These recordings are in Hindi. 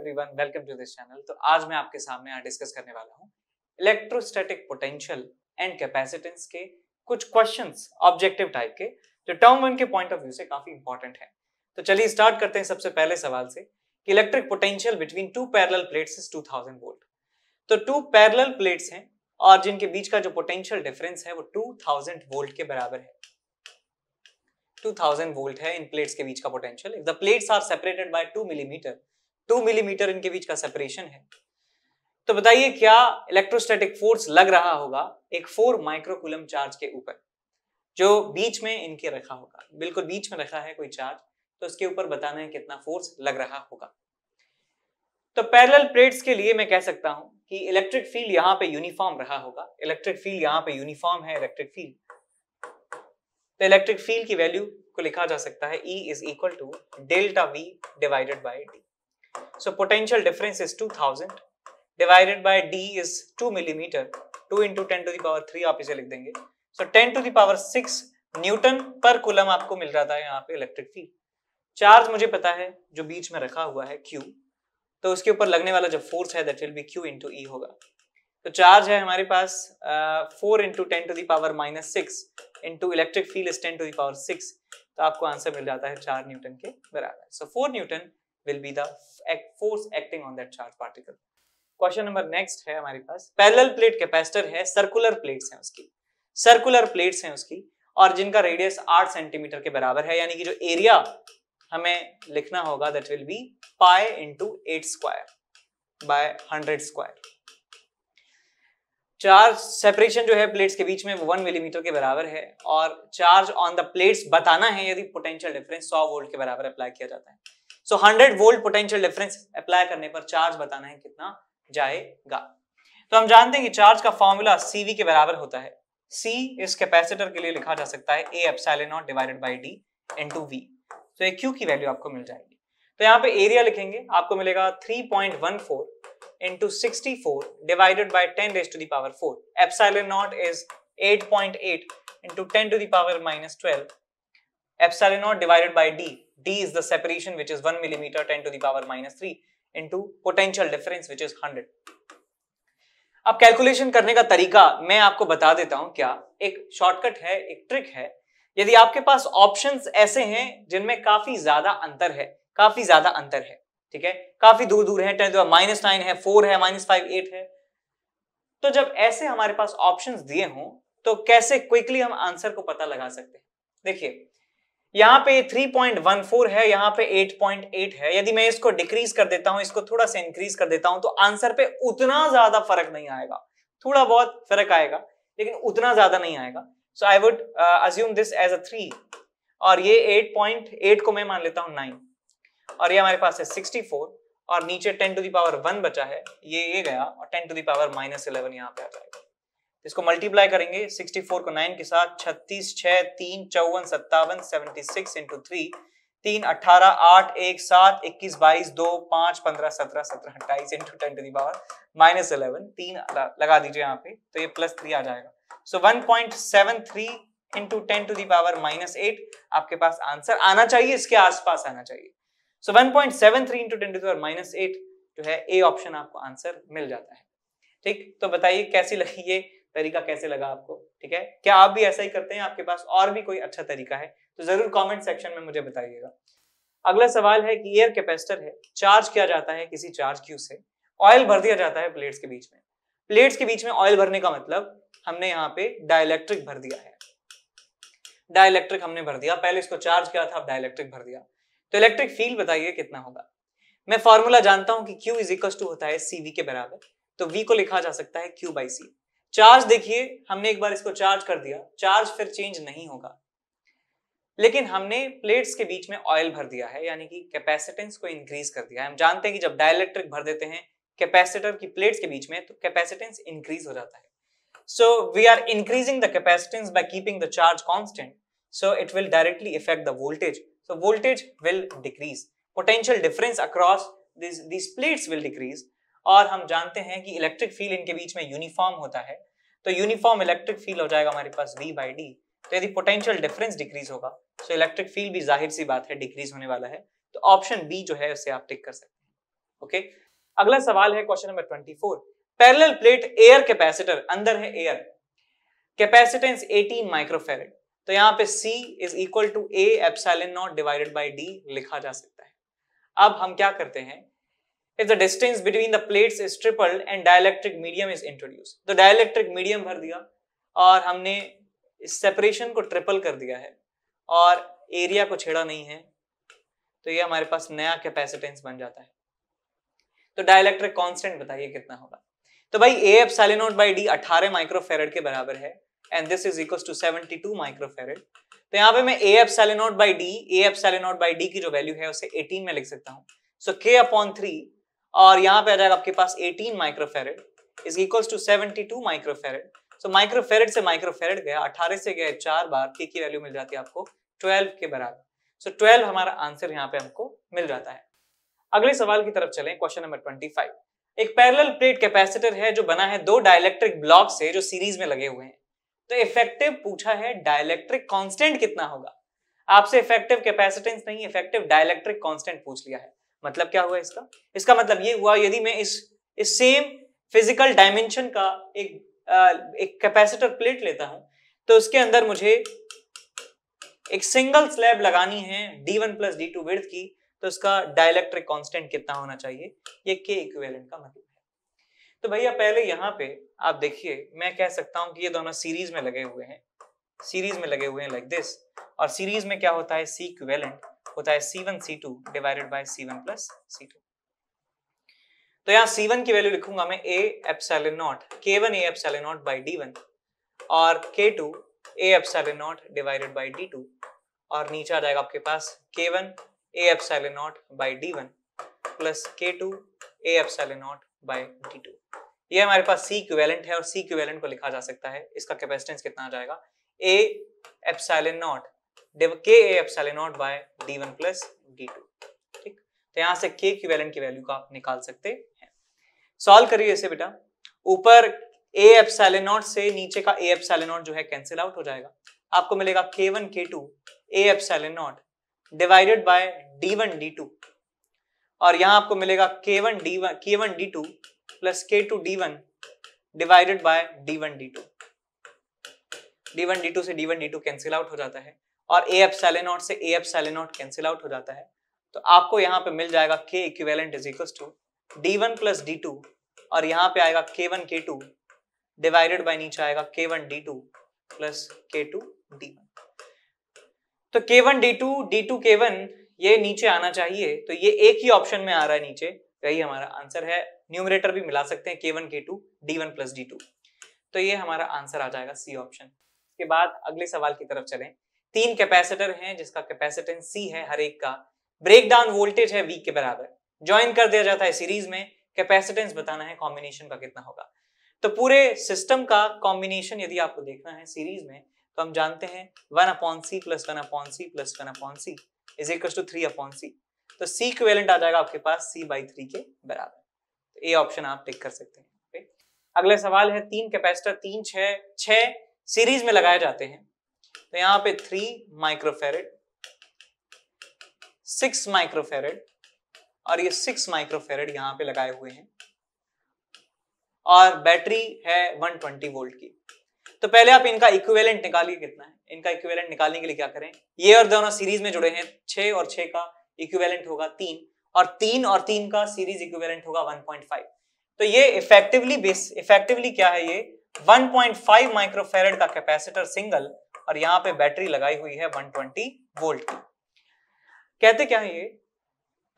Everyone welcome to this channel तो आज मैं आपके सामने डिस्कस करने वाला हूं इलेक्ट्रोस्टैटिक पोटेंशियल एंड कैपेसिटेंस के कुछ क्वेश्चंस ऑब्जेक्टिव टाइप के जो टर्म वन के पॉइंट ऑफ व्यू से काफी इंपॉर्टेंट है तो चलिए स्टार्ट करते हैं सबसे पहले सवाल से कि electric potential between two parallel plates is 2000 volt तो टू पैरेलल प्लेट्स हैं और जिनके बीच का जो पोटेंशियल डिफरेंस है वो 2000 वोल्ट के बराबर है 2000 वोल्ट है इन प्लेट्स के बीच का potential if the plates are separated by 2 millimetre mm, two millimetre इनके बीच का सेपरेशन है तो बताइए क्या इलेक्ट्रोस्टैटिक फोर्स लग रहा होगा एक फोर माइक्रोकुलम चार्ज के ऊपर जो बीच में इनके रखा होगा बिल्कुल बीच में रखा है कोई चार्ज तो उसके ऊपर बताना है कितना फोर्स लग रहा होगा तो पैरेलल प्लेट्स के लिए मैं कह सकता हूं कि इलेक्ट्रिक फील्ड यहां पे यूनिफॉर्म रहा होगा इलेक्ट्रिक फील्ड यहां पे यूनिफॉर्म है इलेक्ट्रिक फील्ड तो इलेक्ट्रिक फील्ड की वैल्यू को लिखा जा सकता है E is equal to delta V divided by D So potential difference is 2000 divided by d is 2 millimeter 2 into 10 to the power 3 आप इसे लिख देंगे so, 10 to the power 6 newton per coulomb आपको मिल रहा था यहाँ पे electric field चार्ज मुझे पता है जो बीच में रखा हुआ है q तो उसके ऊपर लगने वाला जो फोर्स है that will be q into e होगा तो चार्ज है हमारे पास four into ten to the power -6 into electric field is 10 to the power 6 तो आपको आंसर मिल जाता है 4 न्यूटन के बराबर so 4 newton will be the force acting on that charged particle question number next है हमारे पास पैरेलल प्लेट कैपेसिटर है सर्कुलर प्लेट्स हैं उसकी सर्कुलर प्लेट्स हैं उसकी और जिनका रेडियस 8 सेंटीमीटर के बराबर है यानी कि जो एरिया हमें लिखना होगा that will be pi into 8 square by 100 square charge separation जो है प्लेट्स के बीच में वो वन मिलीमीटर के बराबर है और चार्ज ऑन द प्लेट्स बताना है यदि पोटेंशियल डिफरेंस 100 वोल्ट के बराबर अप्लाई किया जाता है so hundred volt potential difference apply करने पर चार्ज बताना है कितना जाएगा तो हम जानते हैं कि चार्ज का फॉर्मूला सीवी के बराबर होता है सी इस कैपेसिटर के लिए लिखा जा सकता है A epsilon naught divided by D to V तो ये क्यू की वैल्यू आपको मिल जाएगी तो यहाँ पे एरिया लिखेंगे आपको मिलेगा 3.14 point one four into sixty four divided by ten raise to the power four epsilon naught is eight point eight into ten to the power minus twelve epsilon naught divided by D D is the separation which is 1 millimeter 10 to the power minus 3 into potential difference which is 100. अब कैलकुलेशन करने का तरीका मैं आपको बता देता हूं क्या एक शॉर्टकट है एक ट्रिक है यदि आपके पास ऑप्शंस ऐसे हैं जिनमें काफी ज्यादा अंतर है काफी ज्यादा अंतर है ठीक है काफी दूर दूर है टेन माइनस नाइन है फोर है माइनस फाइव एट है तो जब ऐसे हमारे पास ऑप्शन दिए हों तो कैसे क्विकली हम आंसर को पता लगा सकते हैं देखिए यहाँ पे 3.14 है यहाँ पे 8.8 है यदि मैं इसको डिक्रीज कर देता हूँ इसको थोड़ा सा इंक्रीज कर देता हूं तो आंसर पे उतना ज्यादा फर्क नहीं आएगा थोड़ा बहुत फर्क आएगा लेकिन उतना ज्यादा नहीं आएगा so I would assume this as a three और ये 8.8 को मैं मान लेता हूँ नाइन और ये हमारे पास है 64 और नीचे 10 टू दावर वन बचा है ये ये गया और 10 टू दावर माइनस इलेवन यहाँ पे आ जाएगा इसको मल्टीप्लाई करेंगे 64 को 9 के साथ 36 छह तीन चौवन सत्तावन सेवेंटी सिक्स इंटू थ्री तीन अठारह आठ एक सात इक्कीस बाईस दो पांच पंद्रह सत्रह सत्रह अट्ठाईस into ten to the power minus eleven तीन लगा दीजिए यहाँ पे तो ये प्लस थ्री आ जाएगा so one point seven three into ten to the power minus eight आपके पास आंसर आना चाहिए इसके आसपास आना चाहिए so one point seven three into ten to the power minus eight जो है ए ऑप्शन आपको आंसर मिल जाता है ठीक तो बताइए कैसी लगी ये तरीका कैसे लगा आपको ठीक है क्या आप भी ऐसा ही करते हैं आपके पास और भी कोई अच्छा तरीका है तो जरूर कमेंट सेक्शन में मुझे बताइएगा अगला सवाल है कि एयर कैपेसिटर है चार्ज किया जाता है किसी चार्ज क्यू से ऑयल भर दिया जाता है प्लेट्स के बीच में प्लेट्स के बीच में ऑयल भरने का मतलब हमने यहाँ पे डायलैक्ट्रिक भर दिया है डायलैक्ट्रिक हमने भर दिया पहले इसको चार्ज किया था अब डायलैक्ट्रिक भर दिया तो इलेक्ट्रिक फील्ड बताइए कितना होगा मैं फॉर्मूला जानता हूं कि क्यू इज इक्वल टू होता है सी के बराबर तो वी को लिखा जा सकता है क्यू बाई सी चार्ज देखिए हमने एक बार इसको चार्ज कर दिया चार्ज फिर चेंज नहीं होगा लेकिन हमने प्लेट्स के बीच में ऑयल भर दिया है यानी कि कैपेसिटेंस को इंक्रीज कर दिया है हम जानते हैं कि जब डायलेक्ट्रिक भर देते हैं कैपेसिटर की प्लेट्स के बीच में तो कैपेसिटेंस इंक्रीज हो जाता है so we are increasing the capacitance by keeping the charge constant so it will directly effect the voltage so voltage will decrease potential difference across this this plates will decrease और हम जानते हैं कि इलेक्ट्रिक फील्ड इनके बीच में यूनिफॉर्म होता है तो यूनिफॉर्म इलेक्ट्रिक फील्ड हो जाएगा हमारे पास वी बाई डी तो यदि पोटेंशियल डिफरेंस डिक्रीज होगा तो इलेक्ट्रिक फील्ड भी जाहिर सी बात है डिक्रीज होने वाला है तो ऑप्शन बी जो है उसे आप टिक कर सकते हैं ओके अगला सवाल है question number twenty four parallel plate air capacitor अंदर है एयर कैपेसिटेंस 18 माइक्रोफेरेड तो यहाँ पे C is equal to A epsilon naught divided by D लिखा जा सकता है अब हम क्या करते हैं if the distance between the plates is tripled and dielectric medium is introduced तो dielectric medium भर दिया और हमने सेपरेशन को ट्रिपल कर दिया है और एरिया को छेड़ा नहीं है तो ये हमारे पास नया कैपेसिटेंस बन जाता है तो डायलैक्ट्रिक कांस्टेंट बताइए कितना होगा तो भाई ए एफ सैलिनोट बाई डी अठारह माइक्रोफेरेड के बराबर है and this is equal to seventy two microfarad तो यहाँ पे मैं ए एफ सेलेनोट बाई डी ए एफ सेलेनोट बाई डी की जो वैल्यू है उसे एटीन में लिख सकता हूँ सो के अपॉन थ्री और यहाँ पे आ जाएगा आपके पास 18 microfarad is equals to 72 microfarad so microfarad से माइक्रोफेरेड गया 18 से गया चार बार के की वैल्यू मिल जाती है आपको 12 के बराबर सो so, 12 हमारा आंसर यहाँ पे हमको मिल जाता है अगले सवाल की तरफ चलें क्वेश्चन नंबर 25 एक पैरेलल प्लेट कैपेसिटर है जो बना है दो डायलेक्ट्रिक ब्लॉक से जो सीरीज में लगे हुए हैं तो इफेक्टिव पूछा है डायलेक्ट्रिक कॉन्स्टेंट कितना होगा आपसे इफेक्टिव कैपेसिटेंस नहीं इफेक्टिव डायलेक्ट्रिक कॉन्स्टेंट पूछ लिया है मतलब क्या हुआ इसका इसका मतलब ये हुआ यदि मैं इस इस सेम फिजिकल डायमेंशन का एक आ, एक कैपेसिटर प्लेट लेता हूं तो उसके अंदर मुझे एक सिंगल स्लैब लगानी है d1 one plus D to की तो उसका डायलेक्ट्रिक कांस्टेंट कितना होना चाहिए ये के इक्वेलेंट का मतलब है तो भैया पहले यहां पे आप देखिए मैं कह सकता हूं कि ये दोनों सीरीज में लगे हुए हैं सीरीज में लगे हुए हैं लाइक like दिस और सीरीज में क्या होता है सी इक्वेलेंट होता है C one C two divided by C one plus C two तो यहाँ वन की वैल्यू लिखूंगा मैं A epsilon naught K K1 A epsilon naught by D one और K K2 A epsilon naught divided by D two और नीचे आ जाएगा आपके पास K K1 A epsilon naught by D one plus K K2 A epsilon naught by D two ये हमारे पास सी क्यूवेलेंट है और सी क्यूवेलेंट को लिखा जा सकता है इसका कैपेसिटेंस कितना आ जाएगा A epsilon naught K A epsilon by D one plus D two ठीक तो यहां से के की की वैल्यू का आप निकाल सकते हैं सॉल्व करिए इसे बेटा ऊपर ए एप्सिलॉन नॉट से नीचे का ए एप्सिलॉन नॉट जो है कैंसिल आउट हो जाएगा आपको मिलेगा K one K two A epsilon naught divided by D one D two और यहां आपको मिलेगा K one D one K one D two plus K two D one divided by D one D two D one D two से D one D two cancel out हो जाता है और ए एफ सेलेनोट से A F naught cancel out हो जाता है तो आपको यहाँ पे मिल जाएगा K equivalent is equal to D one plus D two और यहाँ पे आएगा K one K to divided by नीचे आएगा K one D two plus K two D one तो K one D two D two K one ये नीचे आना चाहिए तो ये एक ही ऑप्शन में आ रहा है नीचे यही हमारा आंसर है न्यूमरेटर भी मिला सकते हैं K one K two D one plus D two तो ये हमारा आंसर आ जाएगा सी ऑप्शन के बाद अगले सवाल की तरफ चलें तीन कैपेसिटर हैं जिसका कैपेसिटेंस सी है हर एक का ब्रेक डाउन वोल्टेज है वी के बराबर ज्वाइन कर दिया जाता है सीरीज में कैपेसिटेंस बताना है कॉम्बिनेशन का कितना होगा तो पूरे सिस्टम का कॉम्बिनेशन यदि आपको देखना है सीरीज में तो हम जानते हैं one upon C plus one upon C plus one upon C is equal to three upon C तो सी इक्वेलेंट आ जाएगा आपके पास सी बाई थ्री के बराबर ए तो ऑप्शन आप टिक कर सकते हैं अगला सवाल है तीन कैपेसिटर तीन छः सीरीज में लगाए जाते हैं तो यहां पे थ्री माइक्रोफेरेट सिक्स माइक्रोफेरेड और ये सिक्स माइक्रोफेरेड यहां पे लगाए हुए हैं और बैटरी है 120 वोल्ट की तो पहले आप इनका इक्विवेलेंट निकालिए कितना है इनका इक्विवेलेंट निकालने के लिए क्या करें ये और दोनों सीरीज में जुड़े हैं छह और छह का इक्विवेलेंट होगा तीन और तीन और तीन का सीरीज इक्विवेलेंट होगा 1.5 तो ये इफेक्टिवली बेस इफेक्टिवली क्या है ये 1.5 माइक्रोफेरेड का कैपेसिटर सिंगल और यहां पे बैटरी लगाई हुई है 120 ट्वेंटी वोल्ट की कहते क्या है ये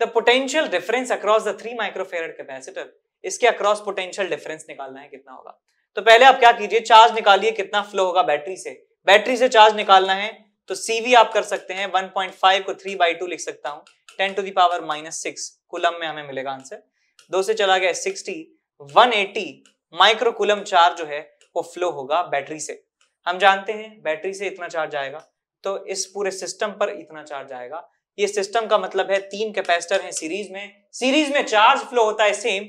the potential difference across the three microfarad capacitor इसके अक्रॉस पोटेंशियल डिफरेंस निकालना है कितना होगा तो पहले आप क्या कीजिए चार्ज निकालिए कितना फ्लो होगा बैटरी से बैटरी से चार्ज निकालना है तो सीवी आप कर सकते हैं 1.5 को 3 बाई टू लिख सकता हूं 10 to the power minus six coulomb में हमें मिलेगा आंसर दो से चला गया 60 180 माइक्रो कुलम चार्ज जो है वो फ्लो होगा बैटरी से हम जानते हैं बैटरी से इतना चार्ज आएगा तो इस पूरे सिस्टम पर इतना चार्ज आएगा ये सिस्टम का मतलब है तीन कैपेसिटर हैं सीरीज में सीरीज में चार्ज फ्लो होता है सेम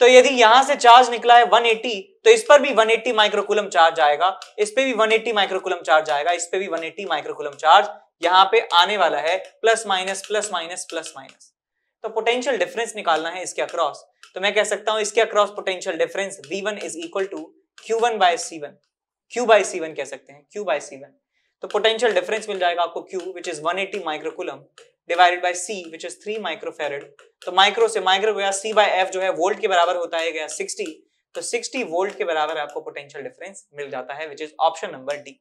तो यदि यहां से चार्ज निकला है 180 तो इस पर भी 180 एट्टी माइक्रोकुलम चार्ज आएगा इस पे भी 180 एट्टी माइक्रोकुलम चार्ज आएगा इस पे भी 180 एट्टी माइक्रोकुलम चार्ज यहां पे आने वाला है plus minus plus minus plus minus तो पोटेंशियल डिफरेंस निकालना है इसके अक्रॉस तो मैं कह सकता हूं इसके across potential difference V is equal to Q one by one Q by C1 कह सकते हैं Q by C1 तो पोटेंशियल डिफरेंस मिल जाएगा आपको Q which is 180 eighty microcoulomb divided by C which is three microfarad तो माइक्रो से माइक्रो गया C बाई एफ जो है वोल्ट के बराबर होता है गया 60 तो 60 वोल्ट के बराबर आपको पोटेंशियल डिफरेंस मिल जाता है which is option number D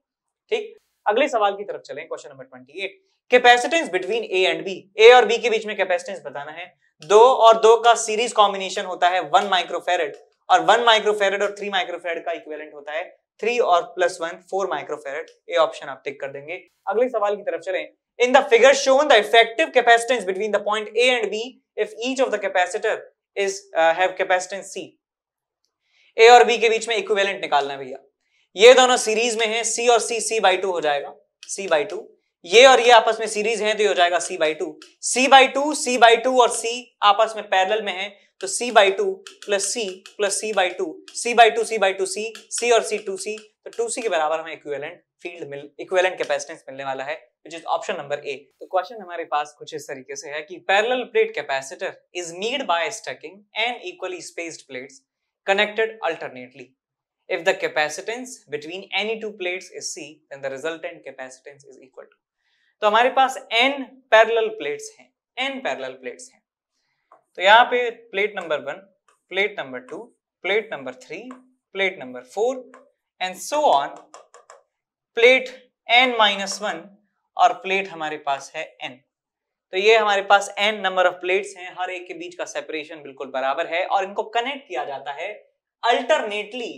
ठीक अगले सवाल की तरफ चलें question number 28 capacitance between A and B A और बी के बीच में कैपेसिटेंस बताना है दो और दो का सीरीज कॉम्बिनेशन होता है वन माइक्रोफेरेड और वन माइक्रोफेरेड और थ्री माइक्रोफेरेड का इक्वेलेंट होता है थ्री और plus one four microfarad A option आप टिक कर देंगे अगले सवाल की तरफ चले in the figure shown the effective capacitance between the point A and B if each of the capacitor is have capacitance C A और बी के बीच में इक्विवेलेंट निकालना है भैया ये दोनों सीरीज में है सी और सी सी बाई टू हो जाएगा सी बाई टू ये और ये आपस में सीरीज है तो ये हो जाएगा C by two C by two C by two और सी आपस में पैरेलल में है तो C by two plus C plus C by two C by two C by two C C और सी टू सी तो टू सी के बराबर हमें इक्विवेलेंट फील्ड मिल इक्विवेलेंट कैपेसिटेंस मिलने वाला है which is option number A तो क्वेश्चन हमारे पास कुछ इस तरीके से है कि parallel plate capacitor is made by stacking and equally spaced plates connected alternately If the capacitance between any two plates is C, then the resultant capacitance is equal to तो हमारे पास एन पैरेलल प्लेट्स हैं एन पैरेलल प्लेट्स हैं तो यहाँ पे plate number one plate number two plate number three plate number four and so on plate n minus one और प्लेट हमारे पास है एन तो ये हमारे पास एन नंबर ऑफ प्लेट्स हैं हर एक के बीच का सेपरेशन बिल्कुल बराबर है और इनको कनेक्ट किया जाता है अल्टरनेटली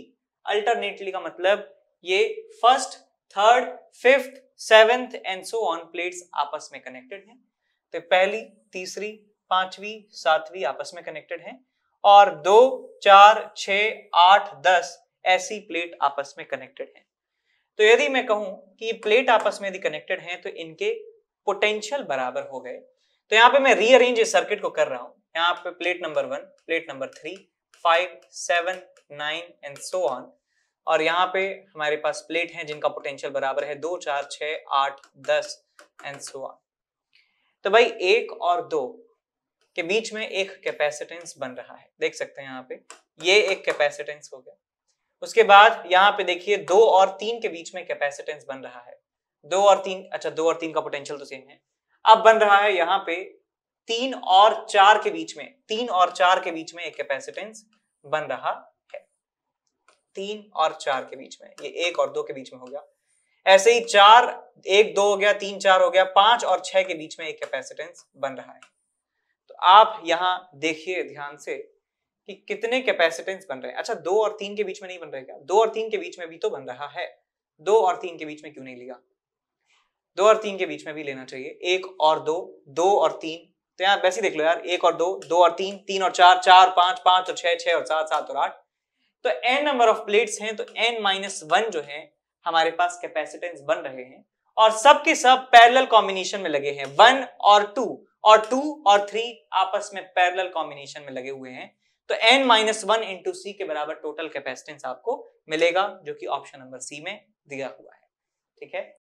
अल्टरनेटली का मतलब ये first third fifth seventh and so on plates आपस में कनेक्टेड हैं तो पहली तीसरी पांचवी सातवीं आपस में कनेक्टेड हैं और दो चार छ आठ दस ऐसी प्लेट आपस में कनेक्टेड हैं तो यदि मैं कहूं कि ये प्लेट आपस में यदि कनेक्टेड हैं तो इनके पोटेंशियल बराबर हो गए तो यहाँ पे मैं रीअरेंज इस सर्किट को कर रहा हूँ यहाँ पे plate number one plate number three five seven nine and so on और यहाँ पे हमारे पास प्लेट हैं जिनका पोटेंशियल बराबर है दो चार छ आठ दस एंड सो ऑन तो भाई एक और दो के बीच में एक कैपेसिटेंस बन रहा है देख सकते हैं यहाँ पे ये एक कैपेसिटेंस हो गया उसके बाद यहाँ पे देखिए दो और तीन के बीच में कैपेसिटेंस बन रहा है दो और तीन अच्छा दो और तीन का पोटेंशियल तो सेम है अब बन रहा है यहाँ पे तीन और चार के बीच में तीन और चार के बीच में एक कैपेसिटेंस बन रहा तीन और चार के बीच में ये एक और दो के बीच में हो गया ऐसे ही चार एक दो हो गया तीन चार हो गया पांच और छह के बीच में एक कैपेसिटेंस बन रहा है तो आप यहां देखिए ध्यान से कि कितने कैपेसिटेंस बन रहे हैं अच्छा दो और तीन के बीच में नहीं बन रहे क्या दो और तीन के बीच में भी तो बन रहा है दो और तीन के बीच में क्यों नहीं लिया दो और तीन के बीच में भी लेना चाहिए एक और दो दो और तीन तो यहाँ वैसे देख लो यार एक और दो दो और तीन तीन और चार चार पांच पांच और छह छह और सात सात और आठ तो एन नंबर ऑफ प्लेट्स हैं तो एन माइनस वन जो है हमारे पास कैपेसिटेंस बन रहे हैं और सब के सब पैरेलल कॉम्बिनेशन में लगे हैं वन और टू और टू और थ्री आपस में पैरेलल कॉम्बिनेशन में लगे हुए हैं तो n minus one into C के बराबर टोटल कैपेसिटेंस आपको मिलेगा जो कि ऑप्शन नंबर सी में दिया हुआ है ठीक है